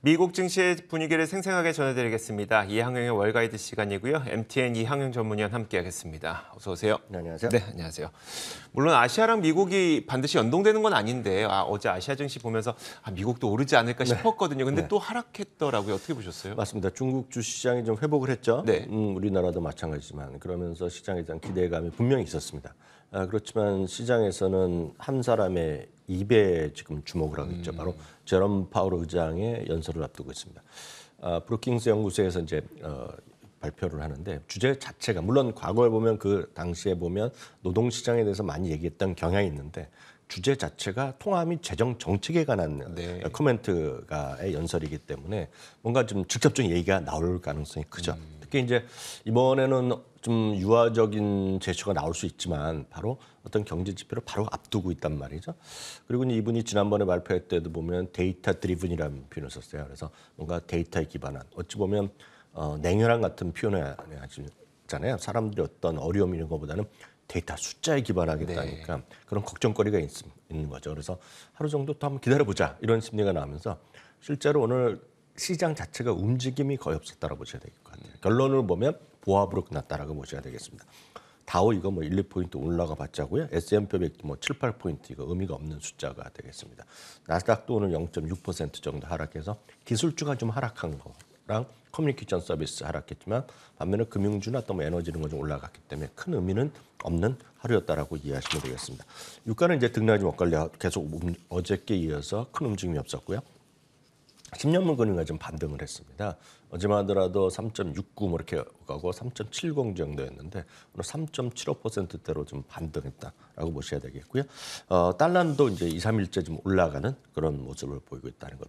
미국 증시의 분위기를 생생하게 전해드리겠습니다. 이항영의 월가이드 시간이고요. MTN 이항영 전문위원 함께하겠습니다. 어서 오세요. 네, 안녕하세요. 네, 안녕하세요. 물론 아시아랑 미국이 반드시 연동되는 건 아닌데 아, 어제 아시아 증시 보면서 아, 미국도 오르지 않을까 네. 싶었거든요. 근데 네. 또 하락했더라고요. 어떻게 보셨어요? 맞습니다. 중국 주시장이 좀 회복을 했죠. 네. 음, 우리나라도 마찬가지지만 그러면서 시장에 대한 기대감이 분명히 있었습니다. 아, 그렇지만 시장에서는 한 사람의 입에 지금 주목을 하고 있죠. 음. 바로 제롬 파월 의장의 연설을 앞두고 있습니다. 아, 브루킹스 연구소에서 이제 어, 발표를 하는데 주제 자체가 물론 과거에 보면 그 당시에 보면 노동 시장에 대해서 많이 얘기했던 경향이 있는데 주제 자체가 통화 및 재정 정책에 관한 네. 코멘트가의 연설이기 때문에 뭔가 좀 직접적인 얘기가 나올 가능성이 크죠. 음. 특히 이제 이번에는 좀 유화적인 제스가 나올 수 있지만 바로 어떤 경제 지표를 바로 앞두고 있단 말이죠. 그리고 이분이 지난번에 발표할 때도 보면 데이터 드리븐이라는 표현을 썼어요. 그래서 뭔가 데이터에 기반한 어찌 보면 어, 냉혈한 같은 표현을 하시잖아요. 사람들이 어떤 어려움 이런 것보다는 데이터 숫자에 기반하겠다니까 네. 그런 걱정거리가 있, 있는 거죠. 그래서 하루 정도 또 한번 기다려보자 이런 심리가 나면서 실제로 오늘 시장 자체가 움직임이 거의 없었다고 보셔야 될 것 같아요. 결론을 보면 보합으로 끝났다라고 보셔야 되겠습니다. 다오 이거 뭐 1, 2포인트 올라가 봤자고요. S&P 500 뭐 7, 8포인트 이거 의미가 없는 숫자가 되겠습니다. 나스닥도 오늘 0.6% 정도 하락해서 기술주가 좀 하락한 거랑 커뮤니케이션 서비스 하락했지만 반면에 금융주나 또뭐 에너지 이런 거 좀 올라갔기 때문에 큰 의미는 없는 하루였다라고 이해하시면 되겠습니다. 유가는 이제 등락이 엇갈려 계속 어저께 이어서 큰 움직임이 없었고요. 10년물 금리가 좀 반등을 했습니다. 어제만 하더라도 3.69 이렇게 가고 3.70 정도였는데 오늘 3.75%대로 좀 반등했다라고 보셔야 되겠고요. 어, 달란도 이제 2, 3일째 좀 올라가는 그런 모습을 보이고 있다는 것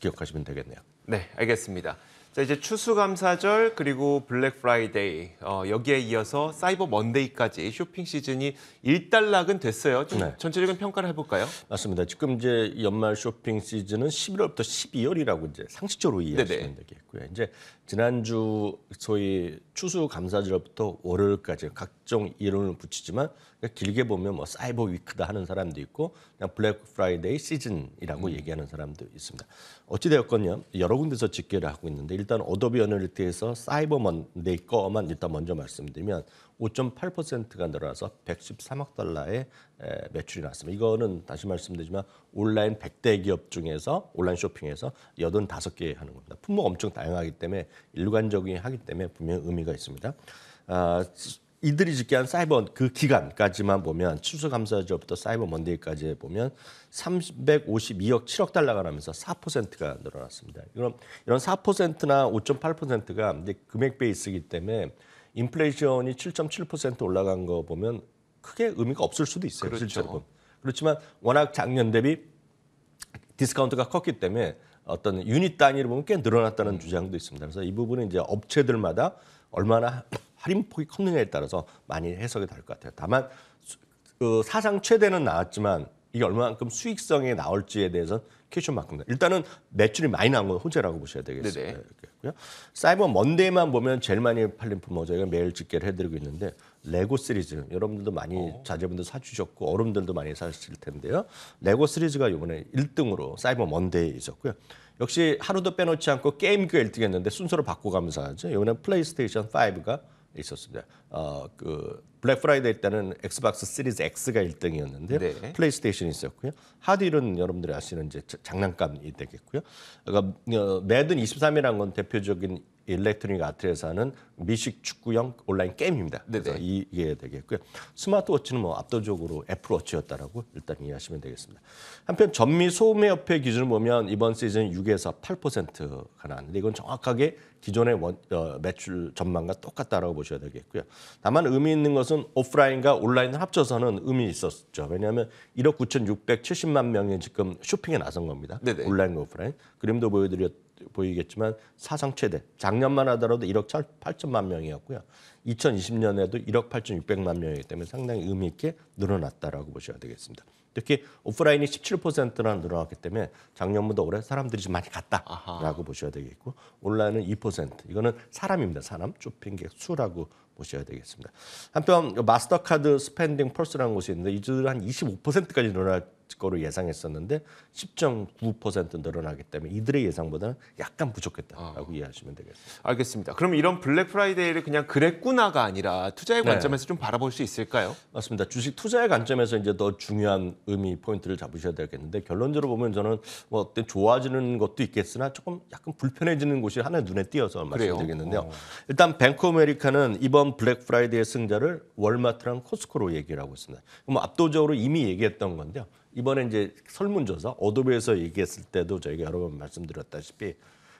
기억하시면 되겠네요. 네, 알겠습니다. 자 이제 추수감사절 그리고 블랙 프라이데이 어, 여기에 이어서 사이버 먼데이까지 쇼핑 시즌이 일단락은 됐어요. 좀 네. 전체적인 평가를 해볼까요? 맞습니다. 지금 이제 연말 쇼핑 시즌은 11월부터 12월이라고 이제 상식적으로 이해하시면 네네. 되겠고요. 이제 지난주 소위 추수감사절부터 월요일까지 각종 이론을 붙이지만 길게 보면 뭐 사이버 위크다 하는 사람도 있고 그냥 블랙 프라이데이 시즌이라고 음. 얘기하는 사람도 있습니다. 어찌되었건요 여러 군데서 집계를 하고 있는데. 일단 어도비 어널리티에서 사이버 먼데 거만 일단 먼저 말씀드리면 5.8%가 늘어나서 113억 달러의 매출이 났습니다. 이거는 다시 말씀드리지만 온라인 100대 기업 중에서 온라인 쇼핑에서 85개 하는 겁니다. 품목 엄청 다양하기 때문에 일관적인 하기 때문에 분명히 의미가 있습니다. 아, 이들이 집계한 사이버 그 기간까지만 보면 추수감사절부터 사이버 먼데이까지 보면 352억 7억 달러가 나면서 4%가 늘어났습니다. 이런 이런 4%나 5.8%가 이제 금액 베이스이기 때문에 인플레이션이 7.7% 올라간 거 보면 크게 의미가 없을 수도 있어요. 그렇죠. 실제로 그렇지만 워낙 작년 대비 디스카운트가 컸기 때문에 어떤 유닛 단위로 보면 꽤 늘어났다는 주장도 있습니다. 그래서 이 부분은 이제 업체들마다 얼마나 할인폭이 컸느냐에 따라서 많이 해석이 다를 것 같아요. 다만 그 사상 최대는 나왔지만 이게 얼마만큼 수익성에 나올지에 대해서는 캐션만큼 일단은 매출이 많이 나온 건 호재라고 보셔야 되겠습니다. 사이버 먼데이만 보면 제일 많이 팔린 품목 저희가 매일 집계를 해드리고 있는데 레고 시리즈 여러분들도 많이 오. 어. 자제분들 사주셨고 어른들도 많이 사실 텐데요. 레고 시리즈가 이번에 1등으로 사이버 먼데이 있었고요. 역시 하루도 빼놓지 않고 게임교 1등했는데 순서를 바꿔가면서 하죠. 이번에 플레이스테이션 5가 있었습니다. 어, 그 블랙 프라이데이 때는 엑스박스 시리즈 X가 1등이었는데 네. 플레이스테이션이 있었고요. 하드힐 여러분들이 아시는 이제 장난감이 되겠고요. 그러니까 어, 매든 23이라는 건 대표적인 일렉트로닉 아트에서 하는 미식 축구형 온라인 게임입니다. 그래서 이게 되겠고요. 스마트워치는 뭐 압도적으로 애플워치였다라고 일단 이해하시면 되겠습니다. 한편 전미 소매협회 기준을 보면 이번 시즌 6에서 8%가 나왔는데 이건 정확하게 기존의 원, 어, 매출 전망과 똑같다라고 보셔야 되겠고요. 다만 의미 있는 것은 오프라인과 온라인을 합쳐서는 의미 있었죠. 왜냐하면 1억 9,670만 명이 지금 쇼핑에 나선 겁니다. 네네. 온라인과 오프라인. 그림도 보여드렸 보이겠지만 사상 최대. 작년만 하더라도 1억 8천만 명이었고요. 2020년에도 1억 8,600만 명이기 때문에 상당히 의미 있게 늘어났다라고 보셔야 되겠습니다. 특히 오프라인이 17%나 늘어났기 때문에 작년보다 올해 사람들이 좀 많이 갔다라고 아하. 보셔야 되겠고 온라인은 2%. 이거는 사람입니다. 사람 쇼핑객 수라고 보셔야 되겠습니다. 한편 마스터카드 스펜딩 펄스라는 곳이 있는데 이들 한 25%까지 늘어날 거로 예상했었는데 10.9% 늘어나기 때문에 이들의 예상보다는 약간 부족했다라고 아. 이해하시면 되겠습니다. 알겠습니다. 그럼 이런 블랙 프라이데이를 그냥 그랬구나가 아니라 투자의 네. 관점에서 네. 좀 바라볼 수 있을까요? 맞습니다. 주식 투자의 관점에서 이제 더 중요한 의미 포인트를 잡으셔야 되겠는데 결론적으로 보면 저는 뭐 어떤 좋아지는 것도 있겠으나 조금 약간 불편해지는 곳이 하나 눈에 띄어서 말씀드리겠는데요. 어. 일단 뱅크 오메리카는 이번 이번 블랙 프라이데이 승자를 월마트랑 코스코로 얘기를 하고 있습니다. 그럼 압도적으로 이미 얘기했던 건데요. 이번에 이제 설문조사 어도비에서 얘기했을 때도 저희가 여러 번 말씀드렸다시피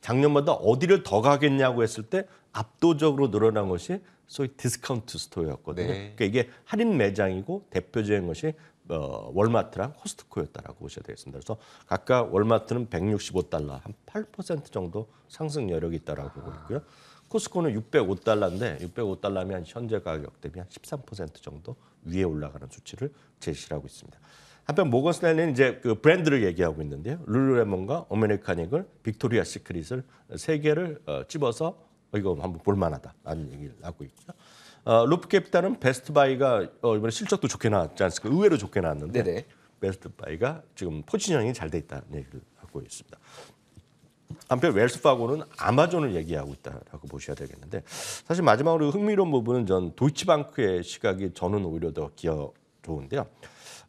작년마다 어디를 더 가겠냐고 했을 때 압도적으로 늘어난 것이 소위 디스카운트 스토어였거든요. 네. 그러니까 이게 할인 매장이고 대표적인 것이 어, 월마트랑 코스트코였다라고 보셔야 되겠습니다. 그래서 각각 월마트는 165달러 한 8% 정도 상승 여력이 있다라고 보고 있고요. 코스코는 605달러인데 605달러면 한 현재 가격 대비 한 13% 정도 위에 올라가는 수치를 제시하고 있습니다. 한편 모건스탠리는 이제 그 브랜드를 얘기하고 있는데요. 룰루레몬과 오메리카닉을 빅토리아 시크릿을 세 개를 어, 집어서 이거 한번 볼만하다라는 얘기를 하고 있고요. 어, 루프캐피탈은 베스트바이가 어, 이번에 실적도 좋게 나왔지 않습니까? 의외로 좋게 나왔는데 네네. 베스트바이가 지금 포지셔닝이 잘 돼 있다는 얘기를 하고 있습니다. 한편 웰스파고는 아마존을 얘기하고 있다라고 보셔야 되겠는데 사실 마지막으로 그 흥미로운 부분은 전 도이치방크의 시각이 저는 오히려 더 기어 좋은데요.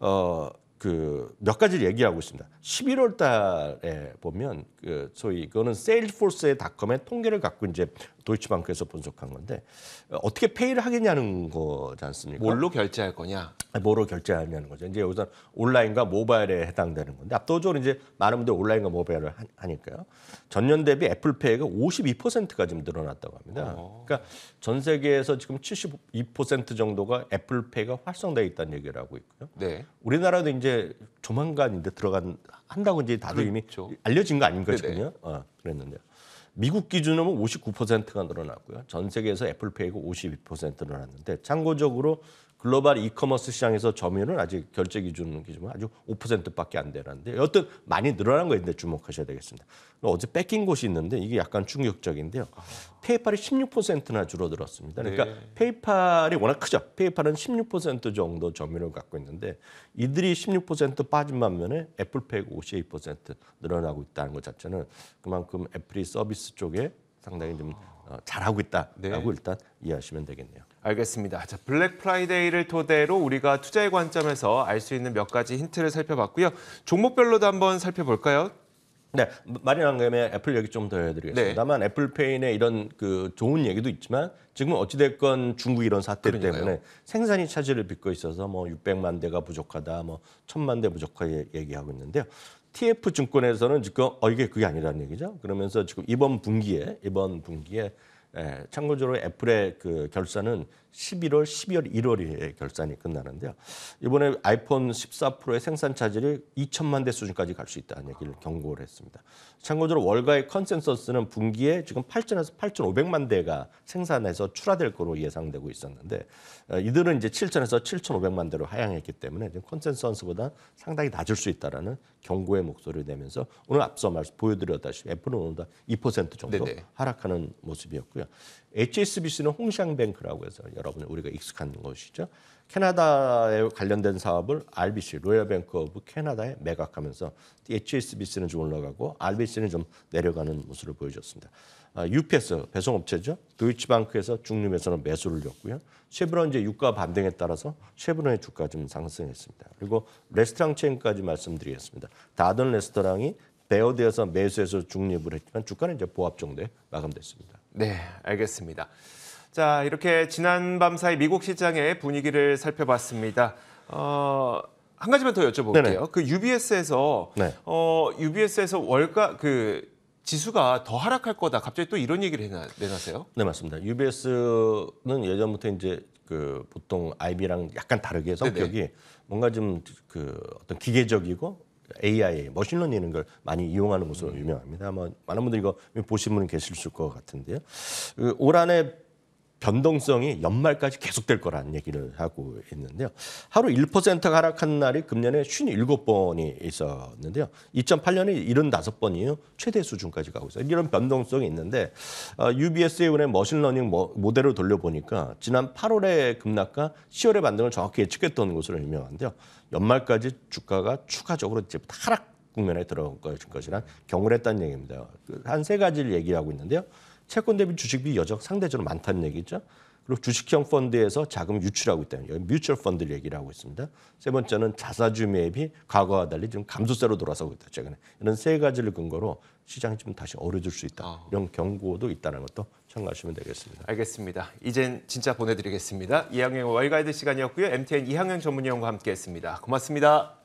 어, 그몇 가지를 얘기하고 있습니다. 11월 달에 보면 그 소위 이거는 세일포스의닷컴의 통계를 갖고 이제 도이치방크에서 분석한 건데 어떻게 페이를 하겠냐는 거지 않습니까? 뭘로 결제할 거냐? 아, 뭐로 결제하냐는 거죠. 이제 여기서 온라인과 모바일에 해당되는 건데 압도적으로 이제 많은 분들이 온라인과 모바일을 하니까요. 전년 대비 애플페이가 52%가 지금 늘어났다고 합니다. 어. 그러니까 전 세계에서 지금 72% 정도가 애플페이가 활성되어 있다는 얘기를 하고 있고요. 네. 우리나라도 이제 이제 조만간 이제 들어간 한다고 이제 다들 이미 그렇죠. 알려진 거 아닌가 싶군요. 어, 그랬는데 미국 기준으로 59%가 늘어났고요. 전 세계에서 애플페이가 52% 늘어났는데 참고적으로 글로벌 이커머스 시장에서 점유율은 아직 결제 기준 기준은 아주 5%밖에 안 되는데 여튼 많이 늘어난 거 있는데 주목하셔야 되겠습니다. 어제 뺏긴 곳이 있는데 이게 약간 충격적인데요. 페이팔이 16%나 줄어들었습니다. 그러니까 네. 페이팔이 워낙 크죠. 페이팔은 16% 정도 점유율을 갖고 있는데 이들이 16% 빠진 반면에 애플페이52% 늘어나고 있다는 것 자체는 그만큼 애플이 서비스 쪽에 상당히 좀 어, 잘하고 있다라고 네. 일단 이해하시면 되겠네요. 알겠습니다. 자, 블랙 프라이데이를 토대로 우리가 투자의 관점에서 알 수 있는 몇 가지 힌트를 살펴봤고요. 종목별로도 한번 살펴볼까요? 네, 말이 나온 김에 애플 얘기 좀 더 해드리겠습니다만 다 네. 애플페인의 이런 그 좋은 얘기도 있지만 지금 어찌됐건 중국 이런 사태 그러니까요. 때문에 생산이 차질을 빚고 있어서 뭐 600만 대가 부족하다, 뭐 1000만 대 부족하다 얘기하고 있는데요. E TF증권에서는 지금 어 이게 그게 아니라는 얘기죠. 그러면서 지금 이번 분기에 이번 분기에 예, 참고적으로 애플의 그 결산은 11월, 12월, 1월에 결산이 끝나는데요. 이번에 아이폰 14 프로의 생산 차질이 2천만 대 수준까지 갈 수 있다는 얘기를 경고를 했습니다. 참고적으로 월가의 컨센서스는 분기에 지금 8천에서 8,500만 대가 생산해서 출하될 것으로 예상되고 있었는데 어, 이들은 이제 7천에서 7,500만 대로 하향했기 때문에 지금 컨센서스보다 상당히 낮을 수 있다라는 경고의 목소리를 내면서 오늘 앞서 말씀 보여드렸다시피 애플은 오늘 다2% 정도 네네. 하락하는 모습이었고요. HSBC는 홍샹뱅크라고 해서 여러 여러분 우리가 익숙한 것이죠. 캐나다에 관련된 사업을 RBC 로얄 뱅크 오브 캐나다에 매각하면서 HSBC는 좀 올라가고 RBC는 좀 내려가는 모습을 보여줬습니다. 아, UPS 배송업체죠. 도이치방크에서 중립에서는 매수를 줬고요. 쉐브론 이제 유가 반등에 따라서 쉐브론의 주가 좀 상승했습니다. 그리고 레스토랑 체인까지 말씀드리겠습니다. 다든 레스토랑이 베어드에서 매수해서 중립을 했지만 주가는 이제 보합 정도에 마감됐습니다. 네, 알겠습니다. 자, 이렇게 지난 밤 사이 미국 시장의 분위기를 살펴봤습니다. 어, 한 가지만 더 여쭤볼게요. 네네. 그 UBS에서 네. 어, UBS에서 월가 그 지수가 더 하락할 거다. 갑자기 또 이런 얘기를 해나, 내놨어요? 네, 맞습니다. UBS는 예전부터 이제 그 보통 IB랑 약간 다르게 성격이 네네. 뭔가 좀 그 어떤 기계적이고 AI, 머신러닝 걸 많이 이용하는 곳으로 유명합니다. 아마 많은 분들이 이거 보신 분이 계실 것 같은데요. 그 올 한해 변동성이 연말까지 계속될 거라는 얘기를 하고 있는데요. 하루 1%가 하락한 날이 금년에 57번이 있었는데요. 2008년에 75번 이요 최대 수준까지 가고 있어요. 이런 변동성이 있는데 UBS의 은행 머신러닝 모델을 돌려보니까 지난 8월의 급락과 10월의 반등을 정확히 예측했던 것으로 유명한데요. 연말까지 주가가 추가적으로 이제 하락 국면에 들어갈 것이란 경우를 했다는 얘기입니다. 그 한 세 가지를 얘기하고 있는데요. 채권 대비 주식비 여적 상대적으로 많다는 얘기죠. 그리고 주식형 펀드에서 자금 유출하고 있다는 여기 뮤추얼 펀드를 얘기를 하고 있습니다. 세 번째는 자사주 매입이 과거와 달리 지금 감소세로 돌아서고 있다. 최근에 이런 세 가지를 근거로 시장이 좀 다시 어려질 수 있다. 아. 이런 경고도 있다는 것도 참고하시면 되겠습니다. 알겠습니다. 이젠 진짜 보내드리겠습니다. 이항영 월가이드 시간이었고요. MTN 이항영 전문위원과 함께했습니다. 고맙습니다.